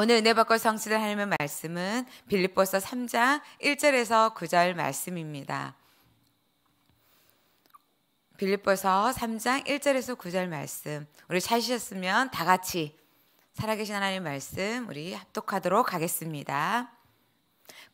오늘 은혜 받고 성취된 하나님의 말씀은 빌립보서 3장 1절에서 9절 말씀입니다. 빌립보서 3장 1절에서 9절 말씀. 우리 찾으셨으면 다 같이 살아계신 하나님 말씀 우리 합독하도록 하겠습니다.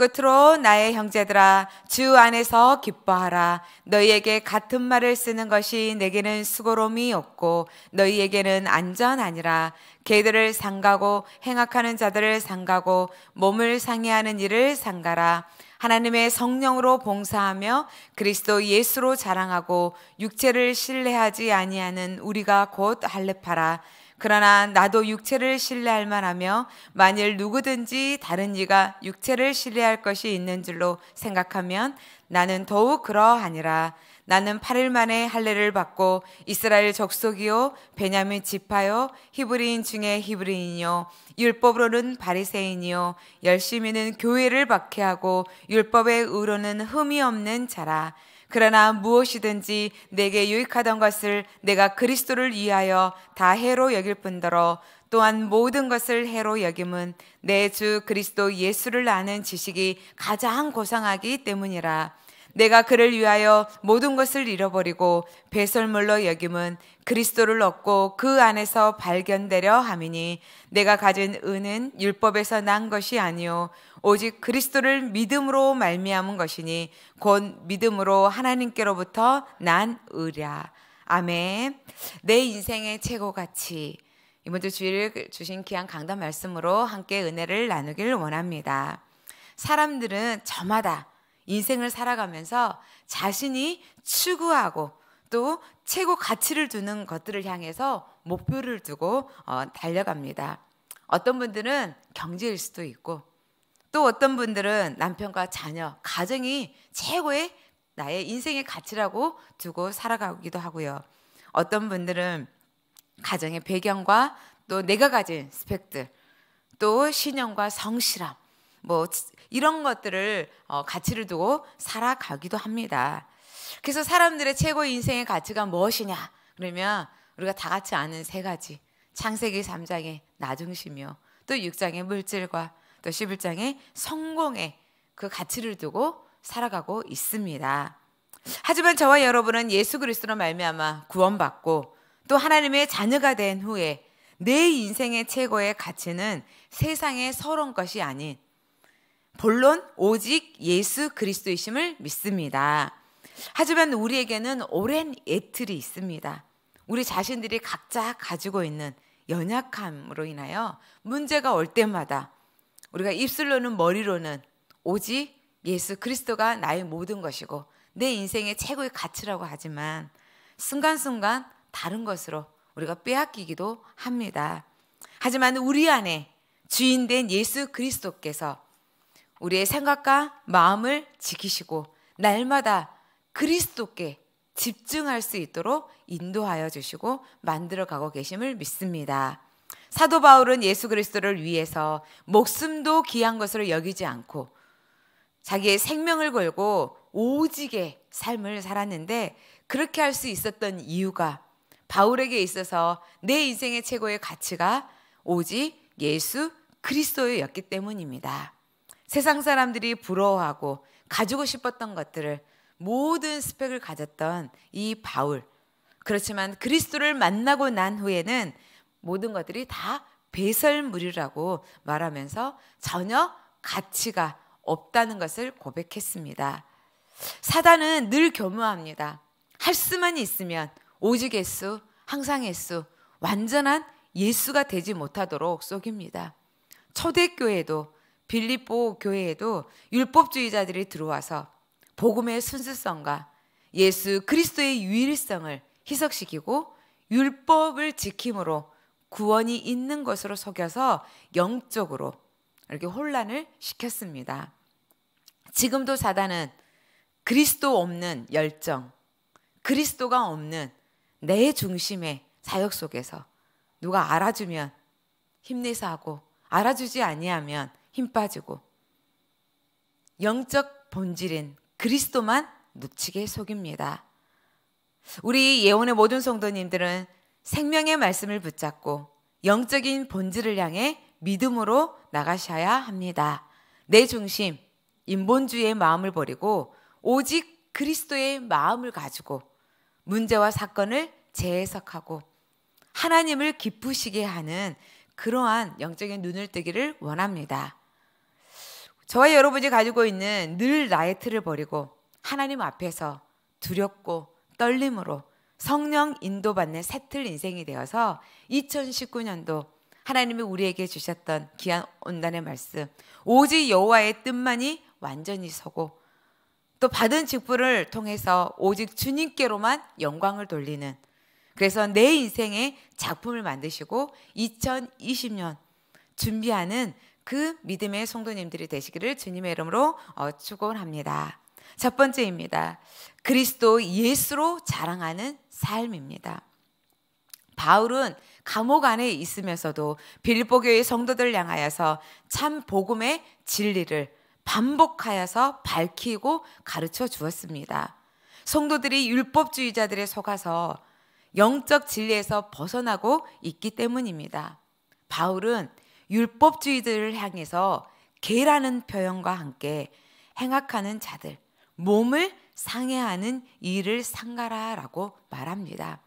끝으로 나의 형제들아 주 안에서 기뻐하라 너희에게 같은 말을 쓰는 것이 내게는 수고로움이 없고 너희에게는 안전하니라 개들을 상가고 행악하는 자들을 상가고 몸을 상해하는 일을 상가라 하나님의 성령으로 봉사하며 그리스도 예수로 자랑하고 육체를 신뢰하지 아니하는 우리가 곧 할례파라 그러나 나도 육체를 신뢰할 만하며 만일 누구든지 다른 이가 육체를 신뢰할 것이 있는 줄로 생각하면 나는 더욱 그러하니라. 나는 8일 만에 할례를 받고 이스라엘 적속이요 베냐민 지파요 히브리인 중에 히브리인이요 율법으로는 바리새인이요 열심히는 교회를 박해하고 율법의 의로는 흠이 없는 자라. 그러나 무엇이든지 내게 유익하던 것을 내가 그리스도를 위하여 다 해로 여길 뿐더러 또한 모든 것을 해로 여김은 내 주 그리스도 예수를 아는 지식이 가장 고상하기 때문이라. 내가 그를 위하여 모든 것을 잃어버리고 배설물로 여김은 그리스도를 얻고 그 안에서 발견되려 함이니 내가 가진 은은 율법에서 난 것이 아니오 오직 그리스도를 믿음으로 말미암은 것이니 곧 믿음으로 하나님께로부터 난 의라. 아멘. 내 인생의 최고 가치. 이번 주 주일 주신 귀한 강단 말씀으로 함께 은혜를 나누길 원합니다. 사람들은 저마다 인생을 살아가면서 자신이 추구하고 또 최고 가치를 두는 것들을 향해서 목표를 두고 어, 달려갑니다. 어떤 분들은 경제일 수도 있고 또 어떤 분들은 남편과 자녀, 가정이 최고의 나의 인생의 가치라고 두고 살아가기도 하고요. 어떤 분들은 가정의 배경과 또 내가 가진 스펙들, 또 신념과 성실함, 뭐 이런 것들을 어, 가치를 두고 살아가기도 합니다. 그래서 사람들의 최고 인생의 가치가 무엇이냐? 그러면 우리가 다 같이 아는 세 가지. 창세기 3장의 나중심이요. 또 6장의 물질과 또 11장에 성공의 그 가치를 두고 살아가고 있습니다. 하지만 저와 여러분은 예수 그리스도로 말미암아 구원받고 또 하나님의 자녀가 된 후에 내 인생의 최고의 가치는 세상의 서러운 것이 아닌 본론 오직 예수 그리스도이심을 믿습니다. 하지만 우리에게는 오랜 예틀이 있습니다. 우리 자신들이 각자 가지고 있는 연약함으로 인하여 문제가 올 때마다 우리가 입술로는 머리로는 오직 예수 그리스도가 나의 모든 것이고 내 인생의 최고의 가치라고 하지만 순간순간 다른 것으로 우리가 빼앗기기도 합니다. 하지만 우리 안에 주인 된 예수 그리스도께서 우리의 생각과 마음을 지키시고 날마다 그리스도께 집중할 수 있도록 인도하여 주시고 만들어 가고 계심을 믿습니다. 사도 바울은 예수 그리스도를 위해서 목숨도 귀한 것으로 여기지 않고 자기의 생명을 걸고 오직의 삶을 살았는데 그렇게 할 수 있었던 이유가 바울에게 있어서 내 인생의 최고의 가치가 오직 예수 그리스도였기 때문입니다. 세상 사람들이 부러워하고 가지고 싶었던 것들을 모든 스펙을 가졌던 이 바울. 그렇지만 그리스도를 만나고 난 후에는 모든 것들이 다 배설물이라고 말하면서 전혀 가치가 없다는 것을 고백했습니다. 사단은 늘 교묘합니다. 할 수만 있으면 오직 예수, 항상 예수, 완전한 예수가 되지 못하도록 속입니다. 초대교회도 빌립보 교회에도 율법주의자들이 들어와서 복음의 순수성과 예수 그리스도의 유일성을 희석시키고 율법을 지킴으로 구원이 있는 것으로 속여서 영적으로 이렇게 혼란을 시켰습니다. 지금도 사단은 그리스도 없는 열정, 그리스도가 없는 내 중심의 사역 속에서 누가 알아주면 힘내서 하고 알아주지 아니하면 힘 빠지고 영적 본질인 그리스도만 놓치게 속입니다. 우리 예원의 모든 성도님들은 생명의 말씀을 붙잡고 영적인 본질을 향해 믿음으로 나가셔야 합니다. 내 중심, 인본주의의 마음을 버리고 오직 그리스도의 마음을 가지고 문제와 사건을 재해석하고 하나님을 기쁘시게 하는 그러한 영적인 눈을 뜨기를 원합니다. 저와 여러분이 가지고 있는 늘 나의 틀을 버리고 하나님 앞에서 두렵고 떨림으로 성령 인도받는 세틀 인생이 되어서 2019년도 하나님이 우리에게 주셨던 귀한 온단의 말씀 오직 여호와의 뜻만이 완전히 서고 또 받은 직분을 통해서 오직 주님께로만 영광을 돌리는 그래서 내 인생의 작품을 만드시고 2020년 준비하는 그 믿음의 성도님들이 되시기를 주님의 이름으로 어, 축원합니다. 첫 번째입니다. 그리스도 예수로 자랑하는 삶입니다. 바울은 감옥 안에 있으면서도 빌보 교회 성도들 향하여서 참 복음의 진리를 반복하여서 밝히고 가르쳐 주었습니다. 성도들이 율법주의자들에 속아서 영적 진리에서 벗어나고 있기 때문입니다. 바울은 율법주의들을 향해서 개라는 표현과 함께 행악하는 자들, 몸을 상해하는 일을 삼가라라고 말합니다.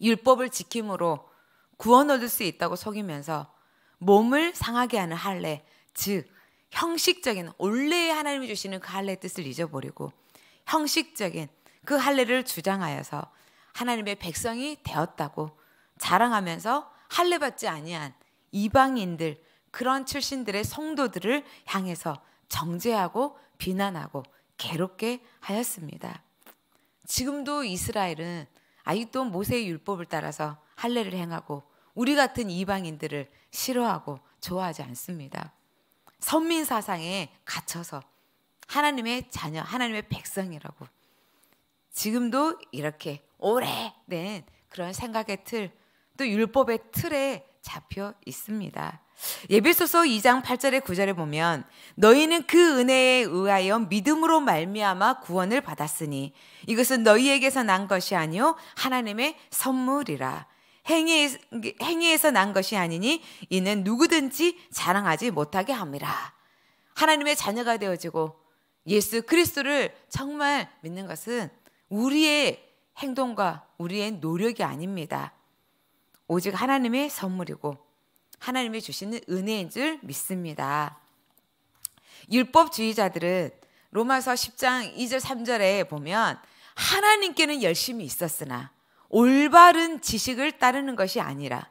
율법을 지킴으로 구원 얻을 수 있다고 속이면서 몸을 상하게 하는 할례, 즉 형식적인 원래 하나님이 주시는 그 할례의 뜻을 잊어버리고 형식적인 그 할례를 주장하여서 하나님의 백성이 되었다고 자랑하면서 할례 받지 아니한 이방인들 그런 출신들의 성도들을 향해서 정죄하고 비난하고 괴롭게 하였습니다. 지금도 이스라엘은 아직도 모세의 율법을 따라서 할례를 행하고 우리 같은 이방인들을 싫어하고 좋아하지 않습니다. 선민 사상에 갇혀서 하나님의 자녀, 하나님의 백성이라고 지금도 이렇게 오래된 그런 생각의 틀, 또 율법의 틀에 잡혀 있습니다. 예배소서 2장 8절의 9절에 보면 너희는 그 은혜에 의하여 믿음으로 말미암아 구원을 받았으니 이것은 너희에게서 난 것이 아니요 하나님의 선물이라 행위 행위에서 난 것이 아니니 이는 누구든지 자랑하지 못하게 함이라 하나님의 자녀가 되어지고 예수 그리스도를 정말 믿는 것은 우리의 행동과 우리의 노력이 아닙니다. 오직 하나님의 선물이고 하나님이 주시는 은혜인 줄 믿습니다. 율법주의자들은 로마서 10장 2절 3절에 보면 하나님께는 열심이 있었으나 올바른 지식을 따르는 것이 아니라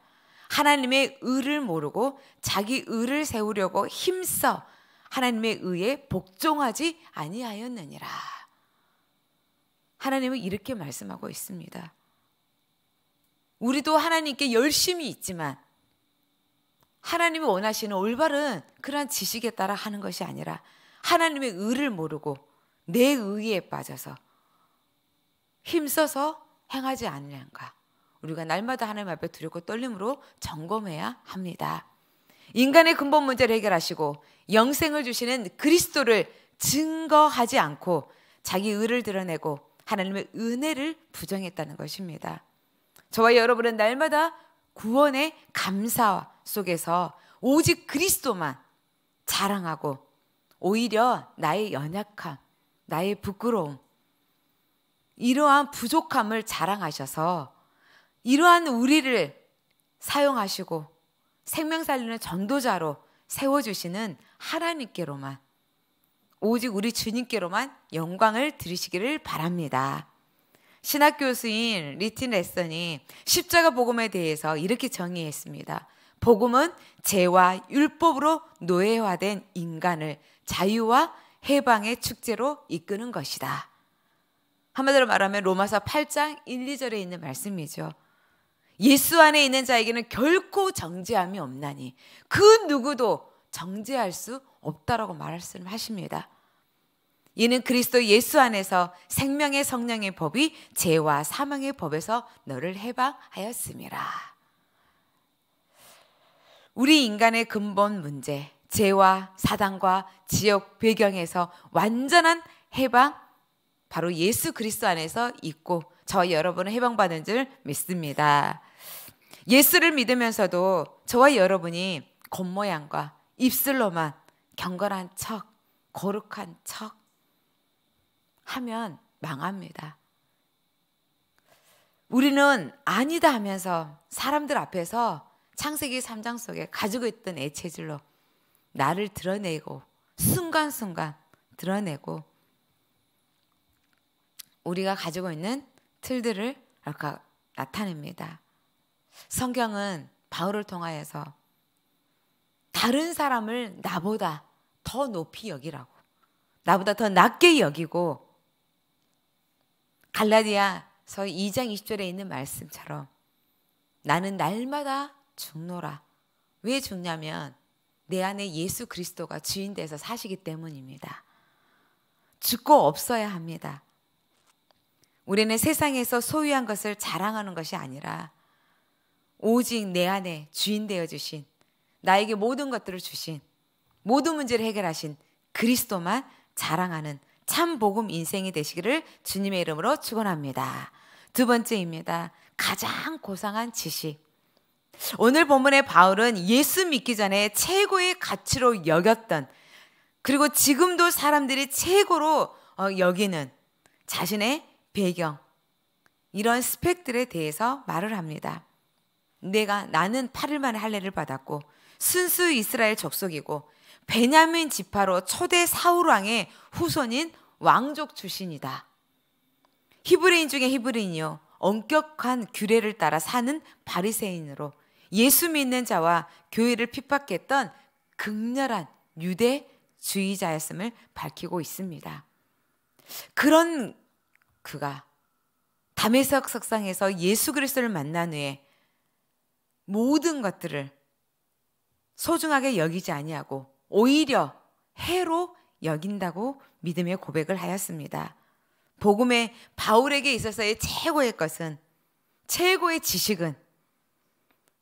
하나님의 의를 모르고 자기 의를 세우려고 힘써 하나님의 의에 복종하지 아니하였느니라. 하나님은 이렇게 말씀하고 있습니다. 우리도 하나님께 열심히 있지만 하나님이 원하시는 올바른 그러한 지식에 따라 하는 것이 아니라 하나님의 의를 모르고 내 의에 빠져서 힘써서 행하지 않으려는가. 우리가 날마다 하나님 앞에 두렵고 떨림으로 점검해야 합니다. 인간의 근본 문제를 해결하시고 영생을 주시는 그리스도를 증거하지 않고 자기 의를 드러내고 하나님의 은혜를 부정했다는 것입니다. 저와 여러분은 날마다 구원의 감사 속에서 오직 그리스도만 자랑하고 오히려 나의 연약함, 나의 부끄러움, 이러한 부족함을 자랑하셔서 이러한 우리를 사용하시고 생명 살리는 전도자로 세워주시는 하나님께로만 오직 우리 주님께로만 영광을 드리시기를 바랍니다. 신학 교수인 리틴 레슨이 십자가 복음에 대해서 이렇게 정의했습니다. 복음은 죄와 율법으로 노예화된 인간을 자유와 해방의 축제로 이끄는 것이다. 한마디로 말하면 로마서 8장 1, 2절에 있는 말씀이죠. 예수 안에 있는 자에게는 결코 정죄함이 없나니 그 누구도 정죄할 수 없다라고 말씀하십니다. 이는 그리스도 예수 안에서 생명의 성령의 법이 죄와 사망의 법에서 너를 해방하였음이라. 우리 인간의 근본 문제, 죄와 사단과 지역 배경에서 완전한 해방 바로 예수 그리스도 안에서 있고 저 여러분은 해방받은 줄 믿습니다. 예수를 믿으면서도 저와 여러분이 겉모양과 입술로만 경건한 척, 거룩한 척, 하면 망합니다. 우리는 아니다 하면서 사람들 앞에서 창세기 3장 속에 가지고 있던 애체질로 나를 드러내고 순간순간 드러내고 우리가 가지고 있는 틀들을 나타냅니다. 성경은 바울을 통하여서 다른 사람을 나보다 더 높이 여기라고 나보다 더 낮게 여기고 갈라디아서 2장 20절에 있는 말씀처럼 나는 날마다 죽노라. 왜 죽냐면 내 안에 예수 그리스도가 주인 돼서 사시기 때문입니다. 죽고 없어야 합니다. 우리는 세상에서 소유한 것을 자랑하는 것이 아니라 오직 내 안에 주인 되어 주신 나에게 모든 것들을 주신 모든 문제를 해결하신 그리스도만 자랑하는 참 복음 인생이 되시기를 주님의 이름으로 축원합니다. 두 번째입니다. 가장 고상한 지식. 오늘 본문의 바울은 예수 믿기 전에 최고의 가치로 여겼던 그리고 지금도 사람들이 최고로 어, 여기는 자신의 배경 이런 스펙들에 대해서 말을 합니다. 내가 나는 8일 만에 할례를 받았고 순수 이스라엘 족속이고 베냐민 지파로 초대 사울 왕의 후손인 왕족 출신이다. 히브리인 중에 히브리인이요. 엄격한 규례를 따라 사는 바리새인으로 예수 믿는 자와 교회를 핍박했던 극렬한 유대주의자였음을 밝히고 있습니다. 그런 그가 담에석 석상에서 예수 그리스도를 만난 후에 모든 것들을 소중하게 여기지 아니하고 오히려 해로 여긴다고 믿음의 고백을 하였습니다. 복음의 바울에게 있어서의 최고의 것은 최고의 지식은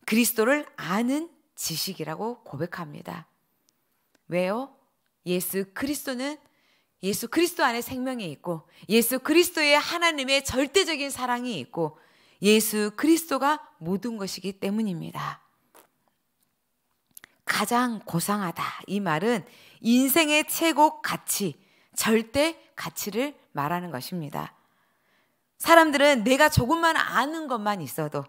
그리스도를 아는 지식이라고 고백합니다. 왜요? 예수 그리스도는 예수 그리스도 안에 생명이 있고 예수 그리스도의 하나님의 절대적인 사랑이 있고 예수 그리스도가 모든 것이기 때문입니다. 가장 고상하다. 이 말은 인생의 최고 가치, 절대 가치를 말하는 것입니다. 사람들은 내가 조금만 아는 것만 있어도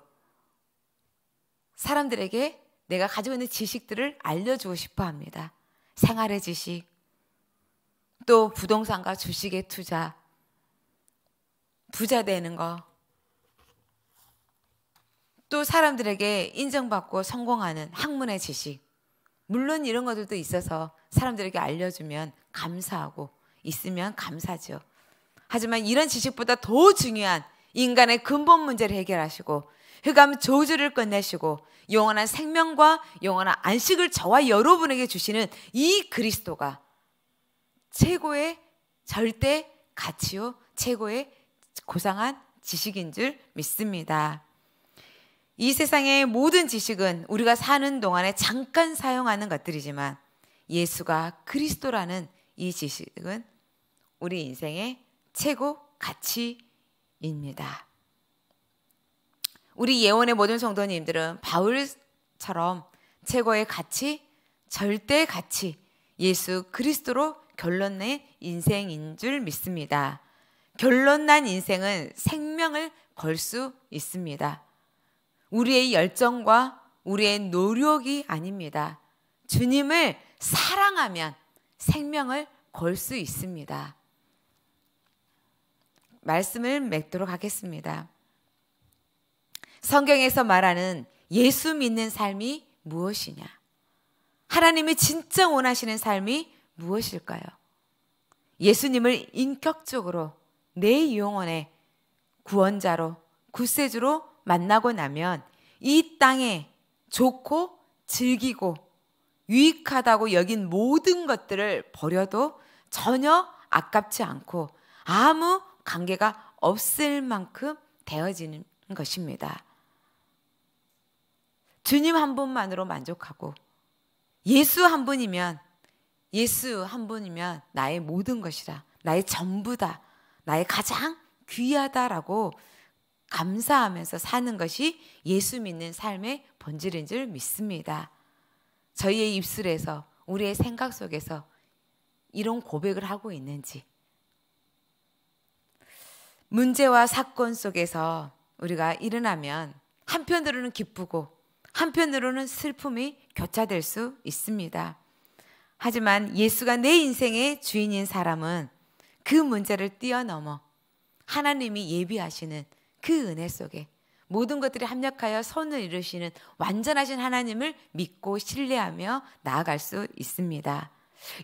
사람들에게 내가 가지고 있는 지식들을 알려주고 싶어 합니다. 생활의 지식, 또 부동산과 주식의 투자, 부자 되는 거, 또 사람들에게 인정받고 성공하는 학문의 지식, 물론 이런 것들도 있어서 사람들에게 알려주면 감사하고 있으면 감사죠. 하지만 이런 지식보다 더 중요한 인간의 근본 문제를 해결하시고 흑암 저주를 끝내시고 영원한 생명과 영원한 안식을 저와 여러분에게 주시는 이 그리스도가 최고의 절대 가치요 최고의 고상한 지식인 줄 믿습니다. 이 세상의 모든 지식은 우리가 사는 동안에 잠깐 사용하는 것들이지만 예수가 그리스도라는 이 지식은 우리 인생의 최고 가치입니다. 우리 예원의 모든 성도님들은 바울처럼 최고의 가치, 절대 가치, 예수 그리스도로 결론낸 인생인 줄 믿습니다. 결론난 인생은 생명을 걸 수 있습니다. 우리의 열정과 우리의 노력이 아닙니다. 주님을 사랑하면 생명을 걸 수 있습니다. 말씀을 맺도록 하겠습니다. 성경에서 말하는 예수 믿는 삶이 무엇이냐? 하나님이 진짜 원하시는 삶이 무엇일까요? 예수님을 인격적으로 내 영혼의 구원자로 구세주로 만나고 나면 이 땅에 좋고 즐기고 유익하다고 여긴 모든 것들을 버려도 전혀 아깝지 않고 아무 관계가 없을 만큼 되어지는 것입니다. 주님 한 분만으로 만족하고 예수 한 분이면 예수 한 분이면 나의 모든 것이다. 나의 전부다. 나의 가장 귀하다라고 감사하면서 사는 것이 예수 믿는 삶의 본질인 줄 믿습니다. 저희의 입술에서 우리의 생각 속에서 이런 고백을 하고 있는지 문제와 사건 속에서 우리가 일어나면 한편으로는 기쁘고 한편으로는 슬픔이 교차될 수 있습니다. 하지만 예수가 내 인생의 주인인 사람은 그 문제를 뛰어넘어 하나님이 예비하시는 그 은혜 속에 모든 것들이 합력하여 선을 이루시는 완전하신 하나님을 믿고 신뢰하며 나아갈 수 있습니다.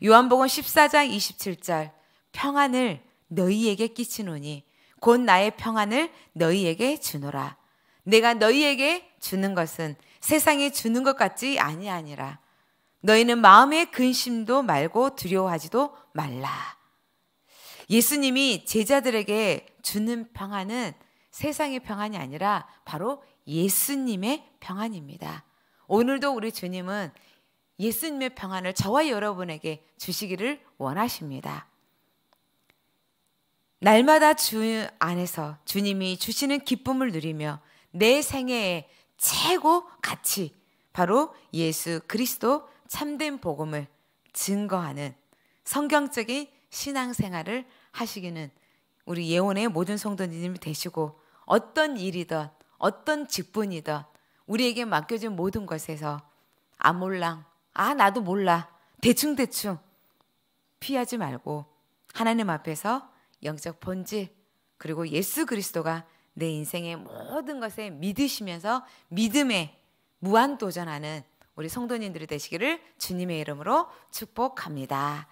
요한복음 14장 27절 평안을 너희에게 끼치노니 곧 나의 평안을 너희에게 주노라. 내가 너희에게 주는 것은 세상에 주는 것 같지 아니하니라. 너희는 마음의 근심도 말고 두려워하지도 말라. 예수님이 제자들에게 주는 평안은 세상의 평안이 아니라 바로 예수님의 평안입니다. 오늘도 우리 주님은 예수님의 평안을 저와 여러분에게 주시기를 원하십니다. 날마다 주 안에서 주님이 주시는 기쁨을 누리며 내 생애의 최고 가치 바로 예수 그리스도 참된 복음을 증거하는 성경적인 신앙생활을 하시기는 우리 예원의 모든 성도님이 되시고 어떤 일이든 어떤 직분이든 우리에게 맡겨진 모든 것에서 아 몰랑 아 나도 몰라 대충 대충 피하지 말고 하나님 앞에서 영적 본질 그리고 예수 그리스도가 내 인생의 모든 것에 믿으시면서 믿음에 무한 도전하는 우리 성도님들이 되시기를 주님의 이름으로 축복합니다.